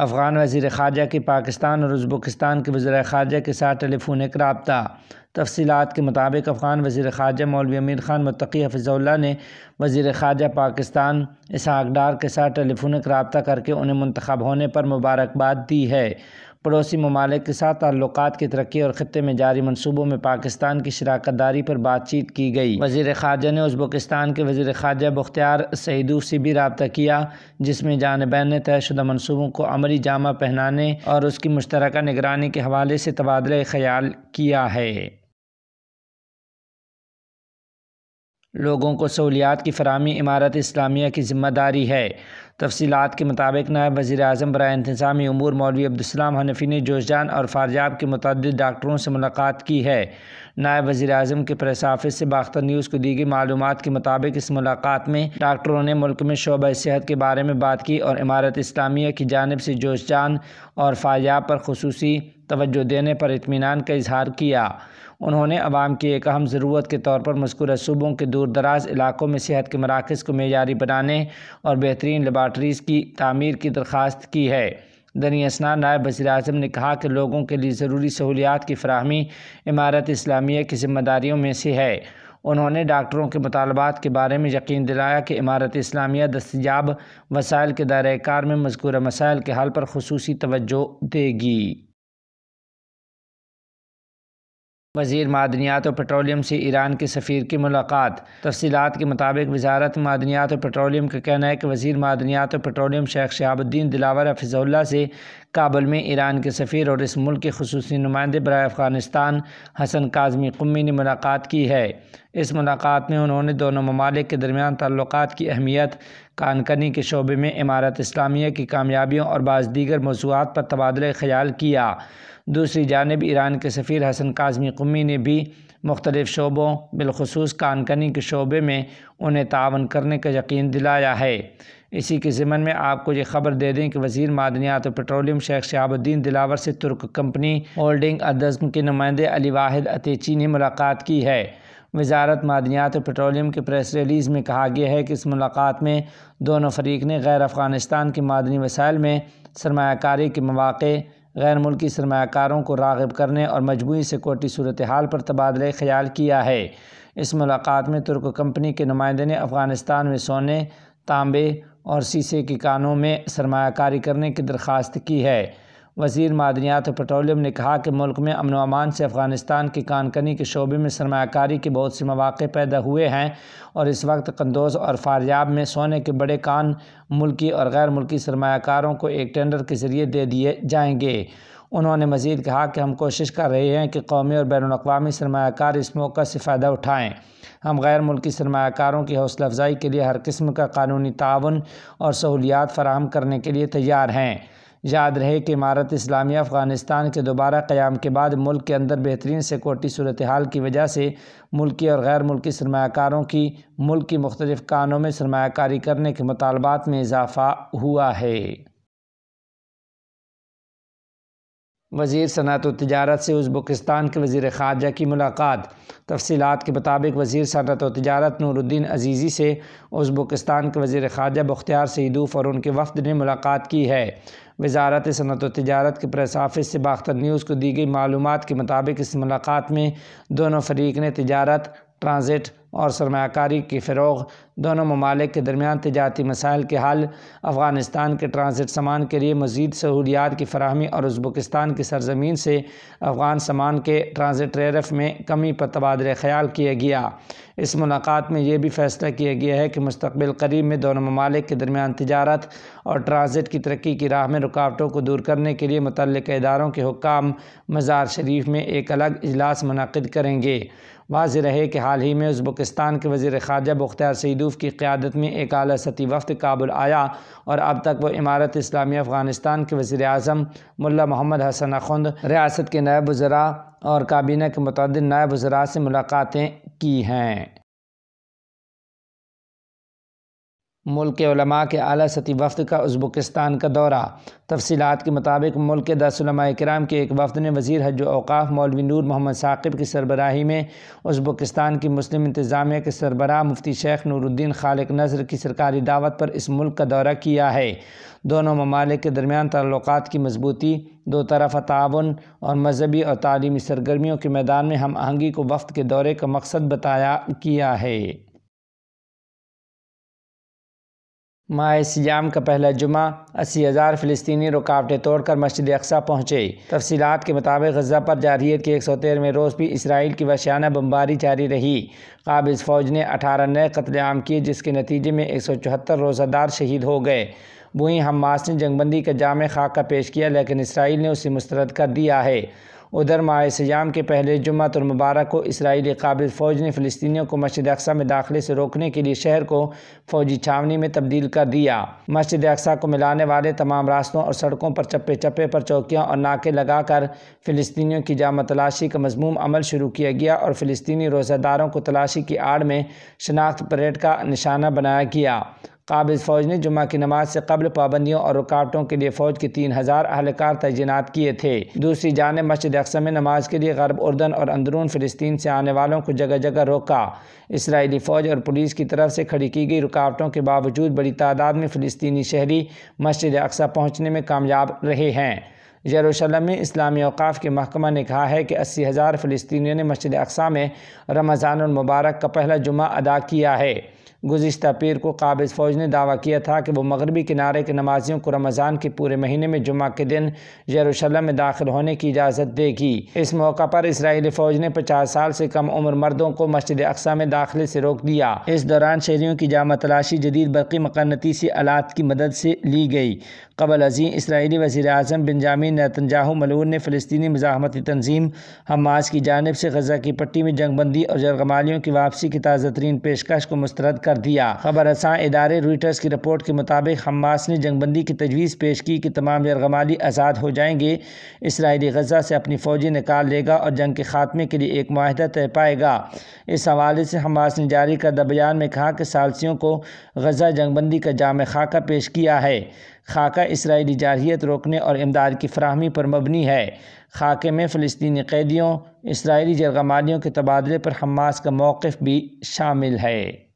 अफ़गान वजीर ख़ारजा की पाकिस्तान और उज़्बकिस्तान के वज़र ख़ारजा के साथ टेलीफोन रबता तफसीत के मुताबिक अफ़गान वज़ी ख़ारजा मौलवी अमीर ख़ान मतकी हफिज़ल्ला ने वज़ी ख़ारजा पाकिस्तान इसहाकडार के साथ टेलीफोनिक रबता करके उन्हें मंतखब होने पर मुबारकबाद दी है पड़ोसी ममालिक के साथ ताल्लुक की तरक्की और ख़त्े में जारी मनसूबों में पाकिस्तान की शराकत दारी पर बातचीत की गई वजीर खारजा ने उजबकिस्तान के वजीर खारजा बख्तियार सईदूफ से भी रबता किया जिसमें जानबैन ने तयशुदा मनसूबों को अमरी जामा पहनाने और उसकी मुश्तरक निगरानी के हवाले से तबादला ख्याल किया है लोगों को सहूलियात की फरहमी इमारत इस्लामिया की ज़िम्मेदारी है तफसीत के मुताबिक नायब वज़ी अजम बर इंतजामी अमूर मौलवी अब्दुलसलाम हनफी ने जान और फारजाब के मुतद डॉक्टरों से मुलाकात की है नायब वज़ी अजम के प्रेस ऑफिस से बाख्तर न्यूज़ को दी गई मालूम के मुताबिक इस मुलाकात में डॉक्टरों ने मुल्क में शोबा सेहत के बारे में बात की और इमारत इस्लामिया की जानब से जोशजान और फारजाब पर खसूस तोज्जो देने पर इतमान का इजहार किया उन्होंने आवाम की एक अहम ज़रूरत के तौर पर मस्कूर सूबों के दूर दराज इलाकों में सेहत के मराकज़ को मैारी बनाने और बेहतरीन लबार क्वार्टरीज की तमीर की दरख्वास्त की है दनी असना नायब वजी अजम ने कहा कि लोगों के लिए ज़रूरी सहूलियात की फरहमी इमारत इस्लामिया की जिम्मेदारियों में से है उन्होंने डॉक्टरों के मुतालबात के बारे में यकीन दिलाया कि इमारत इस्लामिया दस्तियाब वसाइल के दायरेकार में मजकूर मसाइल के हल पर खसूस तोज्जो देगी वजीर मादनियात और पेट्रोलियम से ईरान के सफ़ीर की मुलाकात तफसीत के मुताबिक वजारत मादनियात और पेट्रोलियम का कहना है कि वजीर मादनियात और पेट्रोलियम शेख शहाबुद्दीन दिलावर हफिज़ुल्ला से काबुल में ईरान के सफी और इस मुल्क के खसूस नुमाइंदे बर अफ़गानिस्तान हसन काजमी कमी ने मुलाकात की है इस मुलाकात में उन्होंने दोनों ममालिक के दरमियान तल्लक की अहमियत कानकनी के शोबे में इमारत इस्लामिया की कामयाबियों और बाज़ दीगर मौजूद पर तबादला ख्याल किया दूसरी जानब ईरान के सफ़ी हसन काजमी कमी ने भी मुख्तलिफ़ शोबों बिलखसूस कानकनी के शोबे में उन्हें तावन करने का यकीन दिलाया है इसी के ज़िमन में आपको ये खबर दे दें कि वजीर मादनियात और पेट्रोलियम शेख शहाबुद्दीन दिलावर से तुर्क कंपनी होल्डिंग अदजम के नुमाइंदे अली वाहिद अतीची ने मुलाकात की है वजारत मादनियात और पेट्रोलियम के प्रेस रिलीज़ में कहा गया है कि इस मुलाकात में दोनों फरीक ने गैर अफ़गानिस्तान के मादनी वसाइल में सरमाकारी के मौाक़े गैर मुल्की सरमाकारों को रागब करने और मजमू सिक्योरिटी सूरत हाल पर तबादला ख्याल किया है इस मुलाकात में तुर्क कंपनी के नुमाइंदे ने अफ़गानिस्तान में सोने तांबे और शीशे के कानों में सरमाकारी करने की दरख्वास्त की है वजीर मादनियात और पेट्रोलियम ने कहा कि मुल्क में अमन अमान से अफ़गानिस्तान की कानकनी के शोबे में सरमाकारी के बहुत से मौाक़े पैदा हुए हैं और इस वक्त कंदोज और फारियाब में सोने के बड़े कान मुल्की और गैर मुल्की सरमाकारों को एक टेंडर के ज़रिए दे दिए जाएंगे उन्होंने मजीद कहा कि हम कोशिश कर रहे हैं कि कौमी और बैन अवी सरमाकार इस मौका से फ़ायदा उठाएँ हम गैर मुल्की सरमाकारों की हौसला अफजाई के लिए हर किस्म का कानूनी ताउन और सहूलियात फराहम करने के लिए तैयार हैं याद रहे कि इमारत इस्लामी अफ़गानिस्तान के दोबारा क़्याम के बाद मुल्क के अंदर बेहतरीन सिक्योरिटी सूरत हाल की वजह से मुल्की और गैर मुल्की सरमाकारों की मुल्क की मुख्तलिफ़ कानों में सरमाकारी करने के मुतालबात में इजाफ़ा हुआ है वज़ी सनत तजारत से उज्बुकस्तान के वज़ी ख़ारजा की मुलाकात तफसीत के मुताबिक वज़ी सनत तजारत नूरुद्दीन अजीज़ी से उज़्बकिस्तान के वजीर ख़ारजा बख्तियार सईदूफ़ और उनके वफद ने मुलाकात की है वजारत सनत तजारत के प्रेस ऑफिस से बाख्तर न्यूज़ को दी गई मालूम के मुताबिक इस मुलाकात में दोनों फरीक ने तजारत ट्रांज़िट और सरमाकारी की फ़रोग दोनों ममालिक के दरमियान तजारती मसाइल के हल अफ़गानिस्तान के ट्रांज़िट सामान के लिए मज़ीद सहूलियात की फरहमी और उज़बकिस्तान की सरजमीन से अफ़गान सामान के ट्रांज़िट रेरफ में कमी पर तबादला ख्याल किया गया इस मुलाकात में यह भी फ़ैसला किया गया है कि मुस्तबिल करीब में दोनों ममालिक के दरमियान तजारत और ट्रांज़िट की तरक्की की राह में रुकावटों को दूर करने के लिए मुतल इदारों के हकाम मज़ार शरीफ में एक अलग अजलास मनद करेंगे वाज रहे कि हाल ही में उज़्बकिस्तान के वजीर ख़ारजा बख्तियार सईदूफ की क़्यादत में एक अली सती वफ़्त काबुल आया और अब तक वह इमारत इस्लामी अफ़गानिस्तान के वज़ी अजम मुला मोहम्मद हसन खुंद रियासत के नायब वज़रा और काबीना के मतदिन नायब वज़रा से मुलाकातें की हैं मुल्क के अली सती वफद का उज़्बकिस्तान का दौरा तफसीत के मुताबिक मुल्क के दस कराम के एक वफद ने वज़ी हज अवकाफ़ मौलवी नूर मोहम्मद साकिब की सरबराही में उज़्बकिस्तान की मुस्लिम इंतज़ामिया के सरबरा मुफ्ती शेख नूरुद्दीन खालिक नजर की सरकारी दावत पर इस मुल्क का दौरा किया है दोनों ममालिक के दरमियान तल्लक की मजबूती दो तरफ़ा ताउन और मजहबी और तलीमी सरगर्मियों के मैदान में हम आहंगी को वफद के दौरे का मकसद बताया किया है माह सियाम का पहला जुमा अस्सी हज़ार फ़लस्तनी रुकावटें तोड़कर मस्जिद अक्सा पहुँचे तफसीत के मुताबिक गजा पर जारहीत के एक सौ तेरहवें रोज़ भी इसराइल की वशाना बम्बारी जारी रही काबिज़ फ़ौज ने अठारह नए कतलेआम किए जिसके नतीजे में एक सौ चौहत्तर रोज़ादार शहीद हो गए वहीं हमास ने जंगबंदी का जाम खाका पेश किया लेकिन इसराइल ने उसे मुस्रद कर दिया है उधर माह सयाम के पहले जुम्मत और मुबारक को इसराइली काबिल फ़ौज ने फ़लस्तियों को मस्जिद अक्सा में दाखिले से रोकने के लिए शहर को फौजी छावनी में तब्दील कर दिया मस्जिद अक्सा को मिलाने वाले तमाम रास्तों और सड़कों पर चप्पे चप्पे पर चौकियाँ और नाके लगाकर फ़लस्तियों की जाम तलाशी का मजमूम अमल शुरू किया गया और फ़लस्तनी रोज़ादारों को तलाशी की आड़ में शनाख्त परेड का निशाना बनाया गया काबिल फ़ौज ने जुमा की नमाज से कबल पाबंदियों और रुकावटों के लिए फ़ौज के तीन हज़ार अहलकार तैनात किए थे दूसरी जानब मस्जिद अक्सम में नमाज के लिए गर्ब उर्दन और अंदरून फ़लस्तीन से आने वालों को जगह जगह रोका इसराइली फ़ौज और पुलिस की तरफ से खड़ी की गई रुकावटों के बावजूद बड़ी तादाद में फ़लस्तनी शहरी मस्जिद अक्सा पहुँचने में कामयाब रहे हैं यरूशलम में इस्लामी अवकाफ़ के महकमा ने कहा है कि अस्सी हज़ार फ़लस्तियों ने मस्जिद अक्सा में रमज़ानमबारक का पहला जुमा अदा किया है गुज्त पीर को काबिज़ फ़ौज ने दावा किया था कि वो मगरबी किनारे के नमाजियों को रमज़ान के पूरे महीने में जुम्मे के दिन यरूशलम में दाखिल होने की इजाज़त देगी इस मौका पर इसराइली फ़ौज ने पचास साल से कम उम्र मर्दों को मस्जिद अकसा में दाखिले से रोक दिया इस दौरान शहरीों की जामा तलाशी जदीद बरकी मकानतीसी आलात की मदद से ली गई कबल अजी इसराइली वजी अजम बिनजामिन नतनजाहू मलूर ने फ़लस्तनी मजामती तनजीम हमास की जानब से गजा की पट्टी में जंगबंदी और जरगमालियों की वापसी की ताज़ा तरीन पेशकश को मुस्तरद कर कर दिया खबर रसा इदारे रूटर्स की रिपोर्ट के मुताबिक हमास ने जंगबंदी की तजवीज़ पेश की कि तमाम यरगमाली आज़ाद हो जाएंगे इसराइली गजा से अपनी फ़ौजी निकाल लेगा और जंग के ख़ात्मे के लिए एक माहदा तय पाएगा इस हवाले से हमास ने जारी करदा बयान में कहा कि सालसियों को गजा जंगबंदी का जाम खाका पेश किया है खाका इसराइली जारहीत रोकने और इमदाद की फ्राहमी पर मबनी है खाके में फ़लस्तनी कैदियों इसराइली जरगमालियों के तबादले पर हमास का मौक़ भी शामिल है